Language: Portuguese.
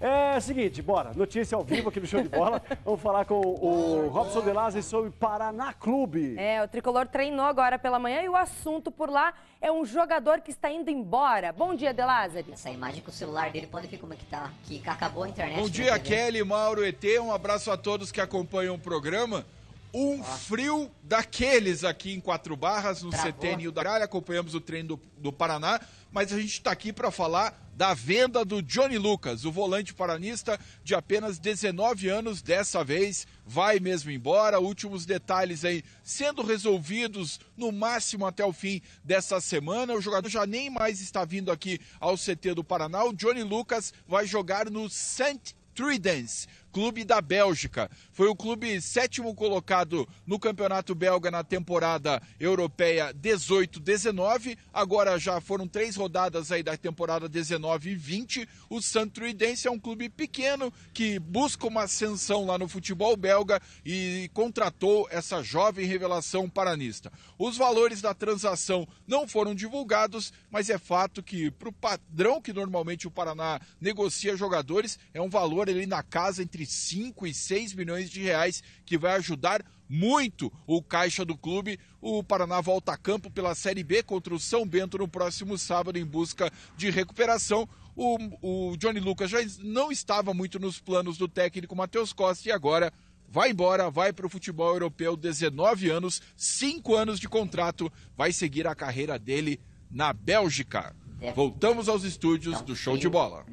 É o seguinte, bora. Notícia ao vivo aqui no Show de Bola. Vamos falar com o Robson Delazzi sobre Paraná Clube. É, o Tricolor treinou agora pela manhã e o assunto por lá é um jogador que está indo embora. Bom dia, Delazzi. Essa imagem com o celular dele pode ver como é que tá, que acabou a internet. Bom né, dia, Kelly, Mauro, ET. Um abraço a todos que acompanham o programa. Um ah. frio daqueles aqui em Quatro Barras, no Travou. CT e da Galha. Acompanhamos o treino do, do Paraná, mas a gente está aqui para falar da venda do Johnny Lucas, o volante paranista de apenas 19 anos, dessa vez vai mesmo embora. Últimos detalhes aí sendo resolvidos no máximo até o fim dessa semana. O jogador já nem mais está vindo aqui ao CT do Paraná. O Johnny Lucas vai jogar no St. Tridents clube da Bélgica. Foi o clube sétimo colocado no campeonato belga na temporada europeia 18-19. Agora já foram três rodadas aí da temporada 19 e 20. O Santruidense é um clube pequeno que busca uma ascensão lá no futebol belga e contratou essa jovem revelação paranista. Os valores da transação não foram divulgados, mas é fato que para o padrão que normalmente o Paraná negocia jogadores é um valor ali na casa entre 5 e 6 milhões de reais, que vai ajudar muito o caixa do clube. O Paraná volta a campo pela Série B contra o São Bento no próximo sábado em busca de recuperação. O, o Johnny Lucas já não estava muito nos planos do técnico Matheus Costa e agora vai embora, vai para o futebol europeu, 19 anos, 5 anos de contrato, vai seguir a carreira dele na Bélgica. Voltamos aos estúdios do Show de Bola.